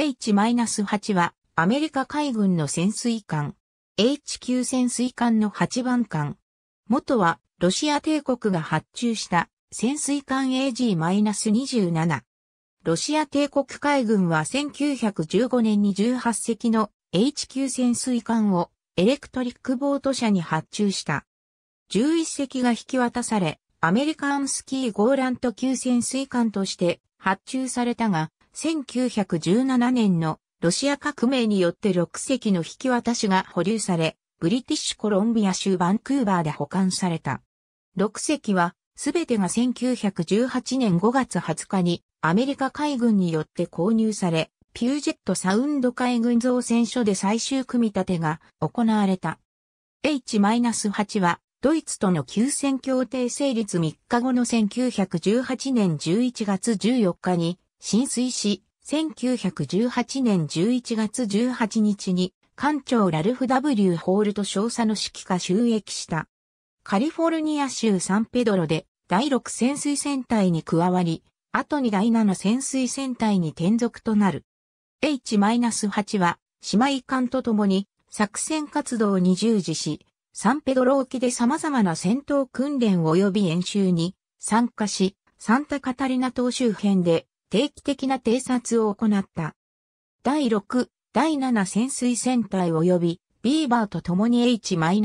H-8 はアメリカ海軍の潜水艦、h 級潜水艦の8番艦。元はロシア帝国が発注した潜水艦 AG-27。ロシア帝国海軍は1915年に18隻の h 級潜水艦をエレクトリックボート社に発注した。11隻が引き渡され、アメリカンスキーゴーラント級潜水艦として発注されたが、1917年のロシア革命によって6隻の引き渡しが保留され、ブリティッシュコロンビア州バンクーバーで保管された。6隻は、すべてが1918年5月20日にアメリカ海軍によって購入され、ピュージェットサウンド海軍造船所で最終組み立てが行われた。H-8 は、ドイツとの休戦協定成立3日後の1918年11月14日に浸水し、1918年11月18日に、艦長ラルフ W ホールと少佐の指揮下収益した。カリフォルニア州サンペドロで第6潜水戦隊に加わり、後に第7潜水戦隊に転属となる。H-8 は姉妹艦と共に作戦活動に従事し、サンペドロ沖で様々な戦闘訓練及び演習に参加し、サンタカタリナ島周辺で定期的な偵察を行った。第6、第7潜水船隊及びビーバーと共に H-8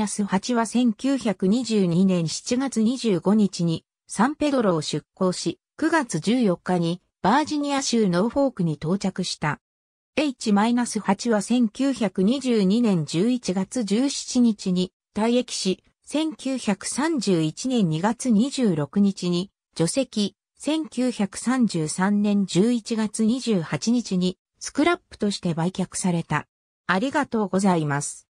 は1922年7月25日にサンペドロを出港し、9月14日にバージニア州ノーフォークに到着した。H-8 は1922年11月17日に退役し、1931年2月26日に除籍、1933年11月28日にスクラップとして売却された。ありがとうございます。